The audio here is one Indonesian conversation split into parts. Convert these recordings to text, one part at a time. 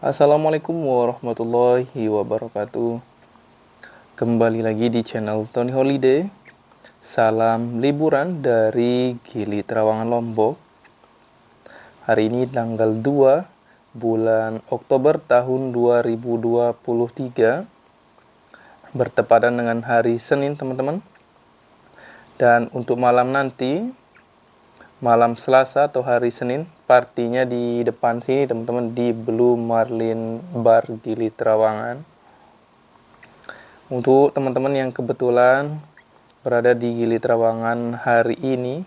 Assalamualaikum warahmatullahi wabarakatuh Kembali lagi di channel Tony Holiday Salam liburan dari Gili Terawangan Lombok Hari ini tanggal 2 bulan Oktober tahun 2023 Bertepatan dengan hari Senin teman-teman Dan untuk malam nanti malam Selasa atau hari Senin partinya di depan sini teman-teman di Blue Marlin Bar Gili Trawangan untuk teman-teman yang kebetulan berada di Gili Trawangan hari ini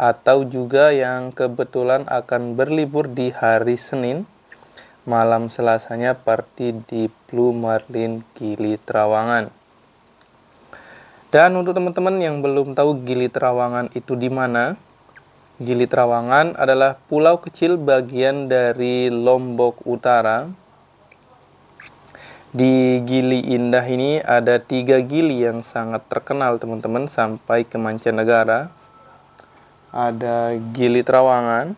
atau juga yang kebetulan akan berlibur di hari Senin malam Selasanya party di Blue Marlin Gili Trawangan dan untuk teman-teman yang belum tahu Gili Trawangan itu di mana, Gili Trawangan adalah pulau kecil bagian dari Lombok Utara. Di Gili Indah ini ada tiga gili yang sangat terkenal teman-teman sampai ke mancanegara. Ada Gili Trawangan,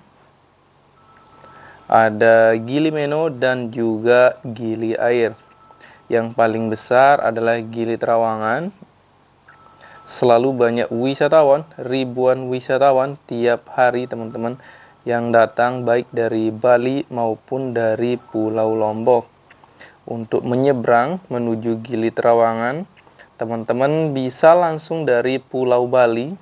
ada Gili Meno dan juga Gili Air. Yang paling besar adalah Gili Trawangan, selalu banyak wisatawan, ribuan wisatawan tiap hari teman-teman yang datang baik dari Bali maupun dari Pulau Lombok. Untuk menyeberang menuju Gili Trawangan, teman-teman bisa langsung dari Pulau Bali,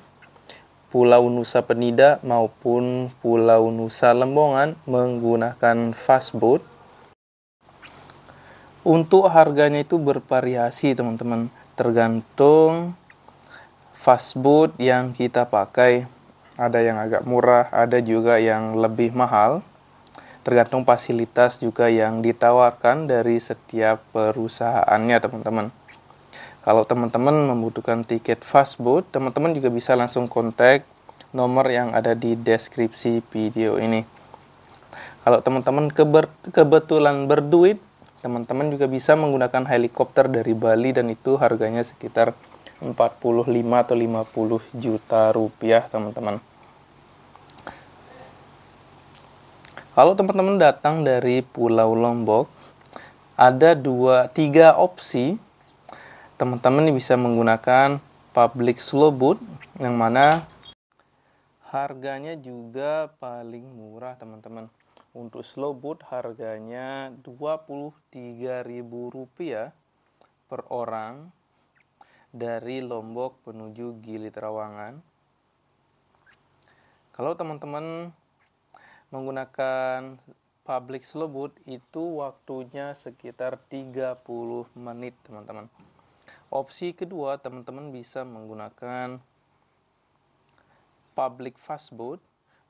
Pulau Nusa Penida maupun Pulau Nusa Lembongan menggunakan fast boat Untuk harganya itu bervariasi teman-teman, tergantung fast boot yang kita pakai ada yang agak murah, ada juga yang lebih mahal. Tergantung fasilitas juga yang ditawarkan dari setiap perusahaannya, teman-teman. Kalau teman-teman membutuhkan tiket fast boot, teman-teman juga bisa langsung kontak nomor yang ada di deskripsi video ini. Kalau teman-teman keber kebetulan berduit, teman-teman juga bisa menggunakan helikopter dari Bali dan itu harganya sekitar 45 atau 50 juta rupiah teman-teman kalau teman-teman datang dari Pulau Lombok ada dua tiga opsi teman-teman bisa menggunakan public slow boat yang mana harganya juga paling murah teman-teman untuk slow boat harganya rp rupiah per orang dari Lombok menuju Gili Trawangan. Kalau teman-teman menggunakan public slowboat itu waktunya sekitar 30 menit, teman-teman. Opsi kedua, teman-teman bisa menggunakan public fast boat.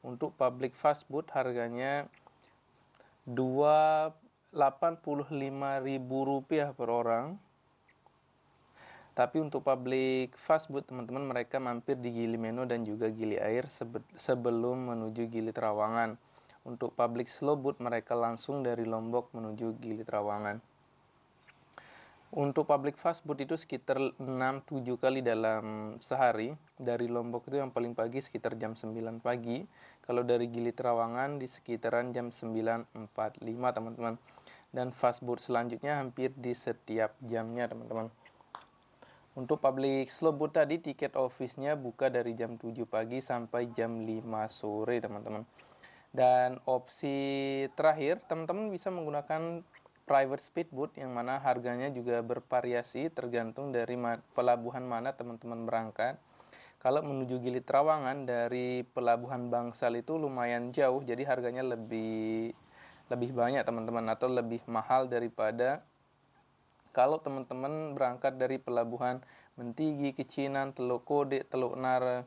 Untuk public fast boat harganya Rp85.000 per orang tapi untuk public fast food teman-teman mereka mampir di Gili Meno dan juga Gili Air sebelum menuju Gili Trawangan. Untuk public slow food mereka langsung dari Lombok menuju Gili Trawangan. Untuk public fast food itu sekitar 6-7 kali dalam sehari. Dari Lombok itu yang paling pagi sekitar jam 9 pagi. Kalau dari Gili Trawangan di sekitaran jam 9.45 teman-teman. Dan fast food selanjutnya hampir di setiap jamnya teman-teman untuk public booth tadi tiket office-nya buka dari jam 7 pagi sampai jam 5 sore teman-teman. Dan opsi terakhir teman-teman bisa menggunakan private speed speedboat yang mana harganya juga bervariasi tergantung dari ma pelabuhan mana teman-teman berangkat. Kalau menuju Gili Trawangan dari pelabuhan Bangsal itu lumayan jauh jadi harganya lebih lebih banyak teman-teman atau lebih mahal daripada kalau teman-teman berangkat dari pelabuhan Mentigi, Kecinan, Teluk Kode, Teluk Nara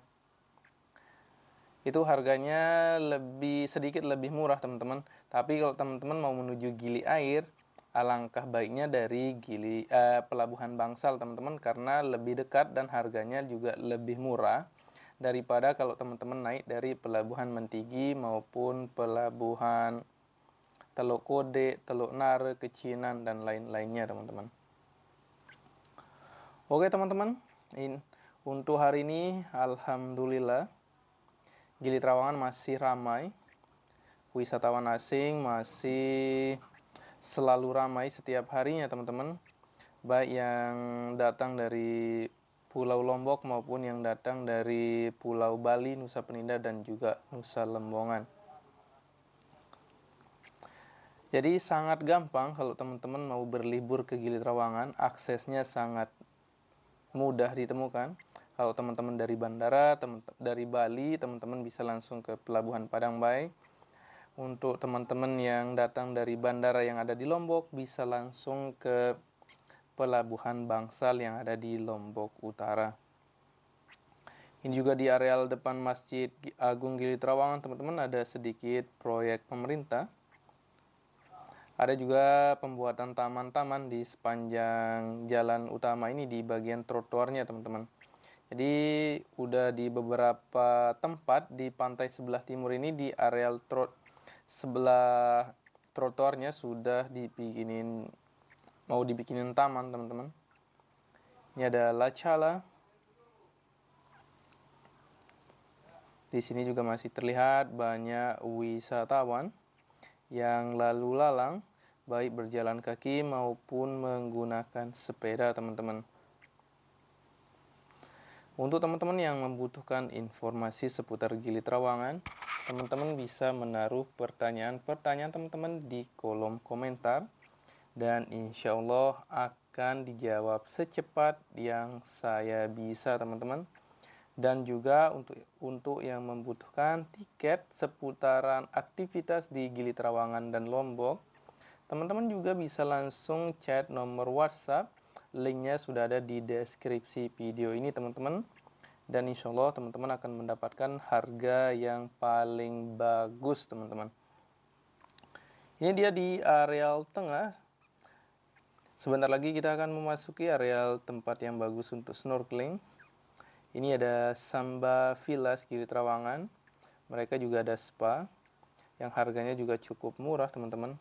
itu harganya lebih sedikit lebih murah teman-teman tapi kalau teman-teman mau menuju Gili Air alangkah baiknya dari Gili eh, Pelabuhan Bangsal teman-teman karena lebih dekat dan harganya juga lebih murah daripada kalau teman-teman naik dari Pelabuhan Mentigi maupun Pelabuhan Teluk Kode, Teluk Nara, Kecinan dan lain-lainnya teman-teman. Oke teman-teman, untuk hari ini alhamdulillah Gili Trawangan masih ramai. Wisatawan asing masih selalu ramai setiap harinya teman-teman. Baik yang datang dari Pulau Lombok maupun yang datang dari Pulau Bali, Nusa Penida dan juga Nusa Lembongan. Jadi sangat gampang kalau teman-teman mau berlibur ke Gili Trawangan, aksesnya sangat mudah ditemukan. Kalau teman-teman dari bandara, teman dari Bali, teman-teman bisa langsung ke Pelabuhan Padang Bay. Untuk teman-teman yang datang dari bandara yang ada di Lombok, bisa langsung ke Pelabuhan Bangsal yang ada di Lombok Utara. Ini juga di areal depan Masjid Agung Gili Trawangan, teman-teman ada sedikit proyek pemerintah ada juga pembuatan taman-taman di sepanjang jalan utama ini di bagian trotoarnya, teman-teman. Jadi udah di beberapa tempat di pantai sebelah timur ini di areal trot sebelah trotoarnya sudah dibikinin mau dibikinin taman, teman-teman. Ini ada lacala. Di sini juga masih terlihat banyak wisatawan yang lalu lalang baik berjalan kaki maupun menggunakan sepeda, teman-teman. Untuk teman-teman yang membutuhkan informasi seputar Gili terawangan teman-teman bisa menaruh pertanyaan-pertanyaan teman-teman di kolom komentar dan insya Allah akan dijawab secepat yang saya bisa, teman-teman. Dan juga untuk untuk yang membutuhkan tiket seputaran aktivitas di Gili Trawangan dan Lombok, Teman-teman juga bisa langsung chat nomor WhatsApp. Linknya sudah ada di deskripsi video ini teman-teman. Dan insya Allah teman-teman akan mendapatkan harga yang paling bagus teman-teman. Ini dia di areal tengah. Sebentar lagi kita akan memasuki areal tempat yang bagus untuk snorkeling. Ini ada Samba villa Giri Trawangan. Mereka juga ada spa yang harganya juga cukup murah teman-teman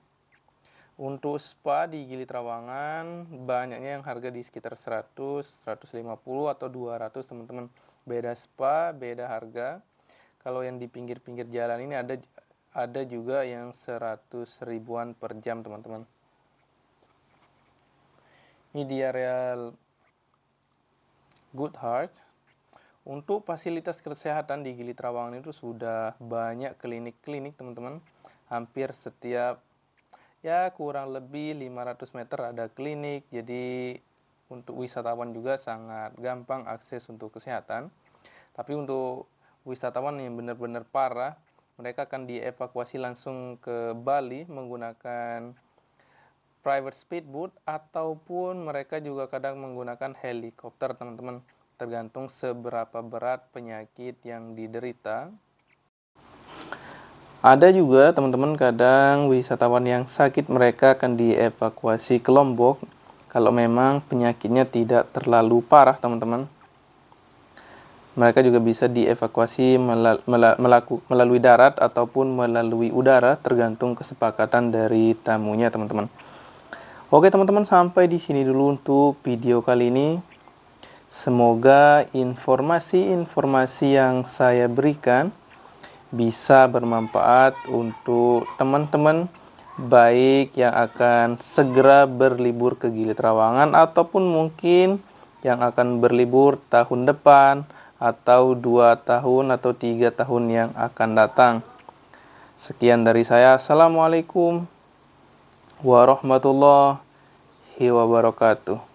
untuk spa di Gili Trawangan banyaknya yang harga di sekitar 100, 150 atau 200 teman-teman. Beda spa, beda harga. Kalau yang di pinggir-pinggir jalan ini ada ada juga yang 100 ribuan per jam teman-teman. Ini di area Good Heart. Untuk fasilitas kesehatan di Gili Trawangan itu sudah banyak klinik-klinik teman-teman. Hampir setiap ya kurang lebih 500 meter ada klinik jadi untuk wisatawan juga sangat gampang akses untuk kesehatan tapi untuk wisatawan yang benar-benar parah mereka akan dievakuasi langsung ke Bali menggunakan private speedboat ataupun mereka juga kadang menggunakan helikopter teman-teman tergantung seberapa berat penyakit yang diderita ada juga teman-teman kadang wisatawan yang sakit mereka akan dievakuasi ke Lombok kalau memang penyakitnya tidak terlalu parah teman-teman. Mereka juga bisa dievakuasi melalui darat ataupun melalui udara tergantung kesepakatan dari tamunya teman-teman. Oke teman-teman sampai di sini dulu untuk video kali ini. Semoga informasi-informasi yang saya berikan bisa bermanfaat untuk teman-teman baik yang akan segera berlibur ke Gili Trawangan ataupun mungkin yang akan berlibur tahun depan atau dua tahun atau tiga tahun yang akan datang. Sekian dari saya. Assalamualaikum warahmatullahi wabarakatuh.